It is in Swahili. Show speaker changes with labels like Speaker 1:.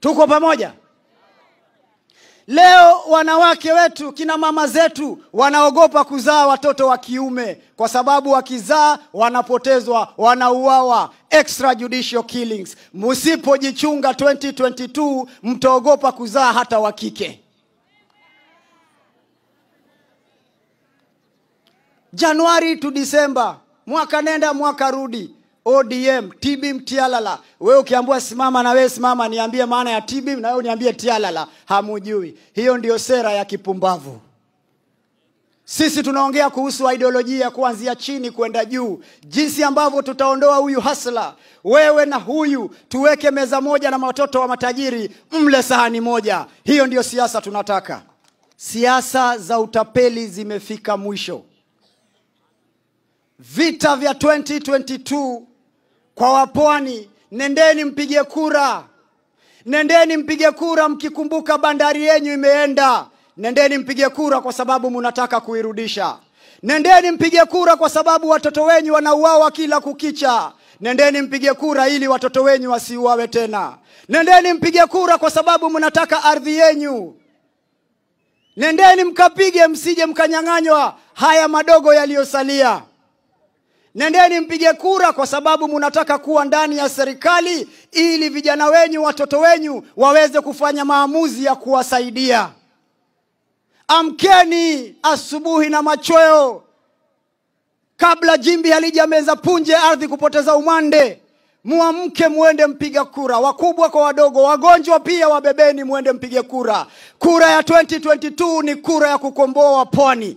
Speaker 1: Tuko pamoja? Leo wanawake wetu, kina mama zetu wanaogopa kuzaa watoto wa kiume kwa sababu wakizaa wanapotezwa, wanauawa, extrajudicial killings. Msipojichunga 2022 mtaogopa kuzaa hata wa kike. Januari tu Disemba, mwaka nenda mwaka rudi, odm tibim tialala wewe ukiambua simama na wewe simama niambie maana ya tibim na wewe uniambie tialala hamujui hiyo ndiyo sera ya kipumbavu sisi tunaongea kuhusu ideolojia kuanzia chini kwenda juu jinsi ambavyo tutaondoa huyu hasla wewe na huyu tuweke meza moja na watoto wa matajiri mle sahani moja hiyo ndiyo siasa tunataka siasa za utapeli zimefika mwisho vita vya 2022 kwa wapwani, nendeni mpige kura, nendeni mpige kura mkikumbuka bandari yenyu imeenda. Nendeni mpige kura kwa sababu mnataka kuirudisha. Nendeni mpige kura kwa sababu watoto wenyu wanauawa kila kukicha. Nendeni mpige kura ili watoto wenyu wasiuawe tena. Nendeni mpige kura kwa sababu mnataka ardhi yenyu. Nendeni mkapige, msije mkanyang'anywa haya madogo yaliyosalia nendeni mpige kura kwa sababu munataka kuwa ndani ya serikali ili vijana wenyu watoto wenyu waweze kufanya maamuzi ya kuwasaidia amkeni asubuhi na machweo kabla jimbi halijameza punje ardhi kupoteza umwande muamke muende mpiga kura wakubwa kwa wadogo wagonjwa pia wabebeni muende mpige kura kura ya 2022 ni kura ya kukomboa pwani